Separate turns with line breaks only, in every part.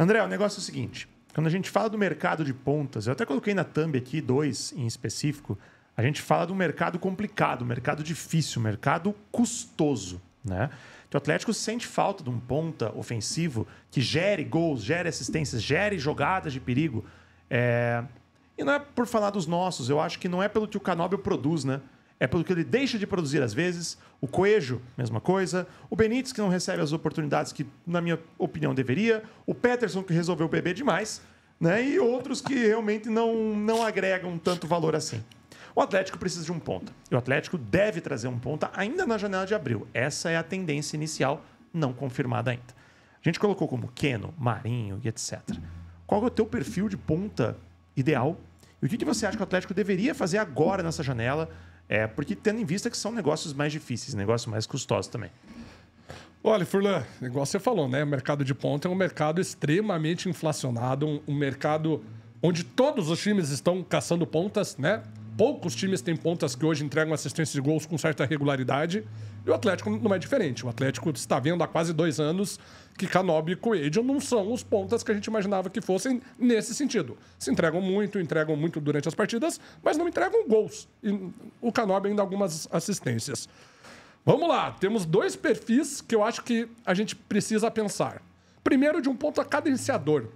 André, o negócio é o seguinte: quando a gente fala do mercado de pontas, eu até coloquei na thumb aqui dois em específico, a gente fala do mercado complicado, mercado difícil, mercado custoso. Né? Que então, o Atlético sente falta de um ponta ofensivo que gere gols, gere assistências, gere jogadas de perigo. É... E não é por falar dos nossos, eu acho que não é pelo que o Canobio produz, né? é pelo que ele deixa de produzir às vezes. O Coelho, mesma coisa. O Benítez, que não recebe as oportunidades que, na minha opinião, deveria. O Peterson, que resolveu beber demais. Né? E outros que realmente não, não agregam tanto valor assim. O Atlético precisa de um ponta. E o Atlético deve trazer um ponta ainda na janela de abril. Essa é a tendência inicial, não confirmada ainda. A gente colocou como Keno, Marinho e etc. Qual é o teu perfil de ponta ideal? E o que você acha que o Atlético deveria fazer agora nessa janela? É, porque tendo em vista que são negócios mais difíceis, negócios mais custosos também. Olha, Furlan, igual
você falou, né? O mercado de ponta é um mercado extremamente inflacionado, um, um mercado onde todos os times estão caçando pontas, né? Poucos times têm pontas que hoje entregam assistência de gols com certa regularidade. E o Atlético não é diferente. O Atlético está vendo há quase dois anos que Canobi e Coelho não são os pontas que a gente imaginava que fossem nesse sentido. Se entregam muito, entregam muito durante as partidas, mas não entregam gols. E o Canobi ainda algumas assistências. Vamos lá, temos dois perfis que eu acho que a gente precisa pensar. Primeiro, de um ponta cadenciador.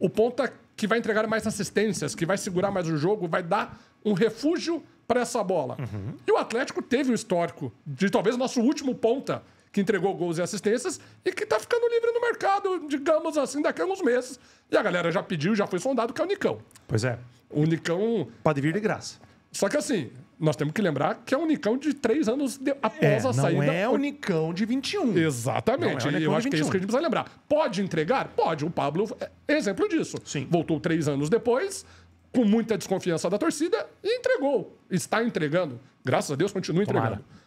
O ponta é que vai entregar mais assistências, que vai segurar mais o jogo, vai dar um refúgio para essa bola. Uhum. E o Atlético teve o histórico de talvez nosso último ponta que entregou gols e assistências e que está ficando livre no mercado, digamos assim, daqui a alguns meses. E a galera já pediu, já foi sondado, que é o Nicão. Pois é. O Nicão. Pode vir de graça. Só que assim, nós temos que lembrar que é um Nicão de três anos de... após é, a saída. Não é o Nicão de 21. Exatamente. Não é eu acho que é isso que a gente precisa lembrar. Pode entregar? Pode. O Pablo é exemplo disso. Sim. Voltou três anos depois, com muita desconfiança da torcida, e entregou. Está entregando. Graças a Deus, continua entregando. Tomara.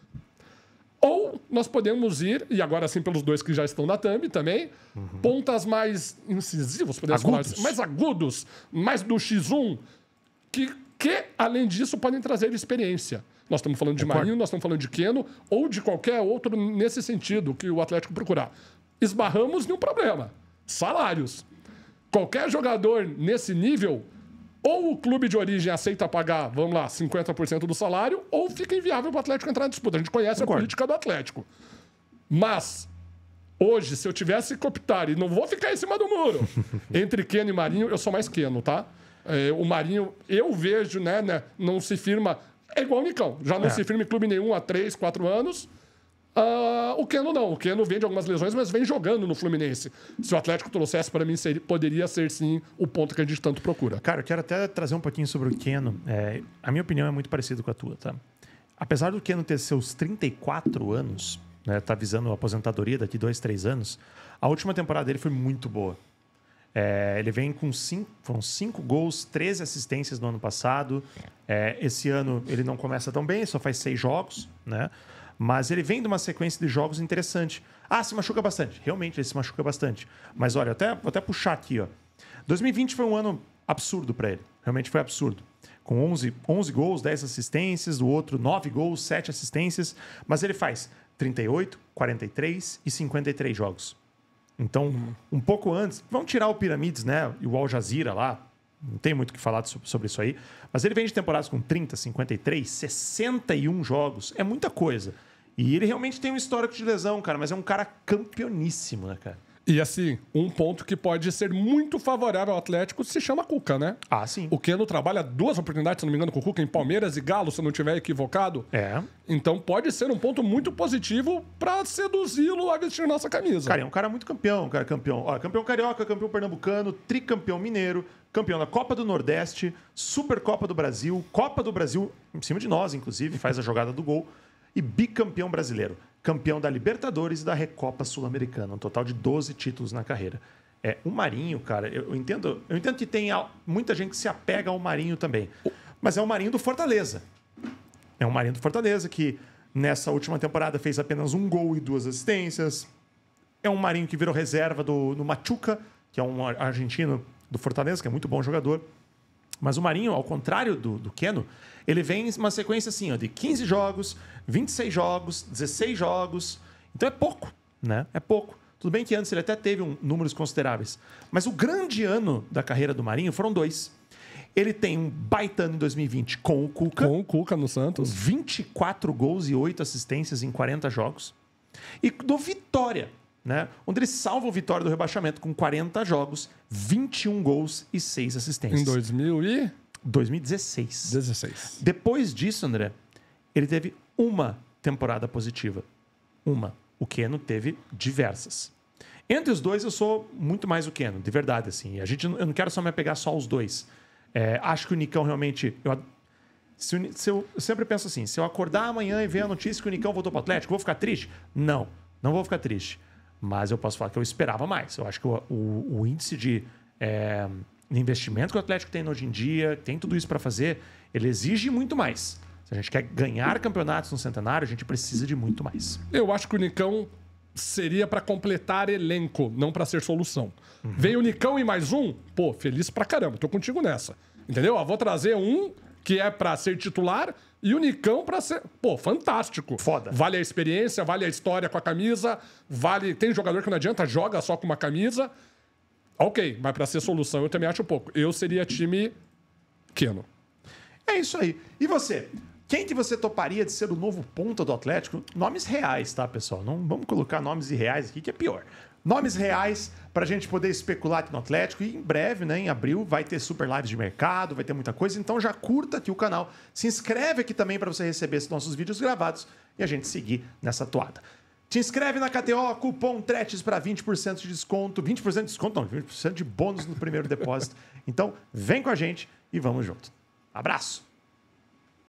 Ou nós podemos ir, e agora sim pelos dois que já estão na thumb também, uhum. pontas mais incisivos, podemos agudos. falar assim, mais agudos, mais do X1, que, que além disso podem trazer experiência. Nós estamos falando de Marinho, nós estamos falando de Queno ou de qualquer outro nesse sentido que o Atlético procurar. Esbarramos em um problema: salários. Qualquer jogador nesse nível ou o clube de origem aceita pagar, vamos lá, 50% do salário, ou fica inviável para o Atlético entrar na disputa. A gente conhece Concordo. a política do Atlético. Mas, hoje, se eu tivesse que optar, e não vou ficar em cima do muro, entre Keno e Marinho, eu sou mais Keno, tá? É, o Marinho, eu vejo, né, né, não se firma. É igual o Nicão, já não é. se firma em clube nenhum há 3, 4 anos. Uh, o Keno não. O Keno vem de algumas lesões, mas vem jogando no Fluminense. Se o Atlético
trouxesse para mim, seria, poderia ser sim o ponto que a gente tanto procura. Cara, eu quero até trazer um pouquinho sobre o Keno. É, a minha opinião é muito parecida com a tua, tá? Apesar do Keno ter seus 34 anos, né, tá visando a aposentadoria daqui dois, três anos, a última temporada dele foi muito boa. É, ele vem com cinco, foram cinco gols, 13 assistências no ano passado. É, esse ano ele não começa tão bem, só faz seis jogos, né? Mas ele vem de uma sequência de jogos interessante. Ah, se machuca bastante. Realmente, ele se machuca bastante. Mas olha, até, vou até puxar aqui. Ó. 2020 foi um ano absurdo para ele. Realmente foi absurdo. Com 11, 11 gols, 10 assistências, do outro 9 gols, 7 assistências. Mas ele faz 38, 43 e 53 jogos. Então, um pouco antes, vamos tirar o Piramides, né? E o Al Jazeera lá. Não tem muito o que falar sobre isso aí. Mas ele vem de temporadas com 30, 53, 61 jogos. É muita coisa. E ele realmente tem um histórico de lesão, cara, mas é um cara campeoníssimo, né, cara? E assim, um
ponto que pode ser muito favorável ao Atlético se chama Cuca, né? Ah, sim. O Keno trabalha duas oportunidades, se não me engano, com o Cuca em Palmeiras e Galo, se eu não estiver equivocado. É. Então pode ser um ponto muito
positivo para seduzi-lo a vestir nossa camisa. Cara, é um cara muito campeão, cara, campeão. Ó, campeão carioca, campeão pernambucano, tricampeão mineiro, campeão da Copa do Nordeste, Supercopa do Brasil, Copa do Brasil, em cima de nós, inclusive, faz a jogada do gol e bicampeão brasileiro, campeão da Libertadores e da Recopa Sul-Americana, um total de 12 títulos na carreira. É, o Marinho, cara, eu, entendo, eu entendo que tem muita gente que se apega ao Marinho também. Mas é o Marinho do Fortaleza. É um Marinho do Fortaleza que nessa última temporada fez apenas um gol e duas assistências. É um Marinho que virou reserva do, do Machuca, que é um argentino do Fortaleza, que é muito bom jogador. Mas o Marinho, ao contrário do, do Keno, ele vem uma sequência assim, ó, de 15 jogos, 26 jogos, 16 jogos. Então é pouco, né? É pouco. Tudo bem que antes ele até teve um, números consideráveis. Mas o grande ano da carreira do Marinho foram dois. Ele tem um baitano em 2020 com o Cuca. Com o Cuca no Santos. 24 gols e 8 assistências em 40 jogos. E do Vitória, né? onde ele salva o Vitória do rebaixamento com 40 jogos, 21 gols e 6 assistências. Em 2000 e... 2016. 16. Depois disso, André, ele teve uma temporada positiva. Uma. O Keno teve diversas. Entre os dois, eu sou muito mais o Keno, de verdade, assim. A gente, eu não quero só me apegar só aos dois. É, acho que o Nicão realmente... Eu, se, se eu, eu sempre penso assim, se eu acordar amanhã e ver a notícia que o Nicão voltou para o Atlético, vou ficar triste? Não, não vou ficar triste mas eu posso falar que eu esperava mais. Eu acho que o, o, o índice de é, investimento que o Atlético tem hoje em dia, tem tudo isso para fazer, ele exige muito mais. Se a gente quer ganhar campeonatos no centenário, a gente precisa de muito mais.
Eu acho que o Nicão seria para completar elenco, não para ser solução. Uhum. Veio o Nicão e mais um, pô, feliz pra caramba, tô contigo nessa. Entendeu? Eu vou trazer um que é para ser titular e o Nicão pra ser. Pô, fantástico. Foda. Vale a experiência, vale a história com a camisa, vale. Tem jogador que não adianta, joga só com uma camisa. Ok, mas pra ser solução eu também acho pouco. Eu seria time Keno.
É isso aí. E você? Quem que você toparia de ser o novo ponta do Atlético? Nomes reais, tá, pessoal? Não vamos colocar nomes irreais aqui, que é pior. Nomes reais para a gente poder especular aqui no Atlético e em breve, né, em abril, vai ter super lives de mercado, vai ter muita coisa. Então já curta aqui o canal, se inscreve aqui também para você receber esses nossos vídeos gravados e a gente seguir nessa toada. Te inscreve na KTO, cupom TRETES para 20% de desconto. 20% de desconto, não, 20% de bônus no primeiro depósito. Então, vem com a gente e vamos junto. Abraço!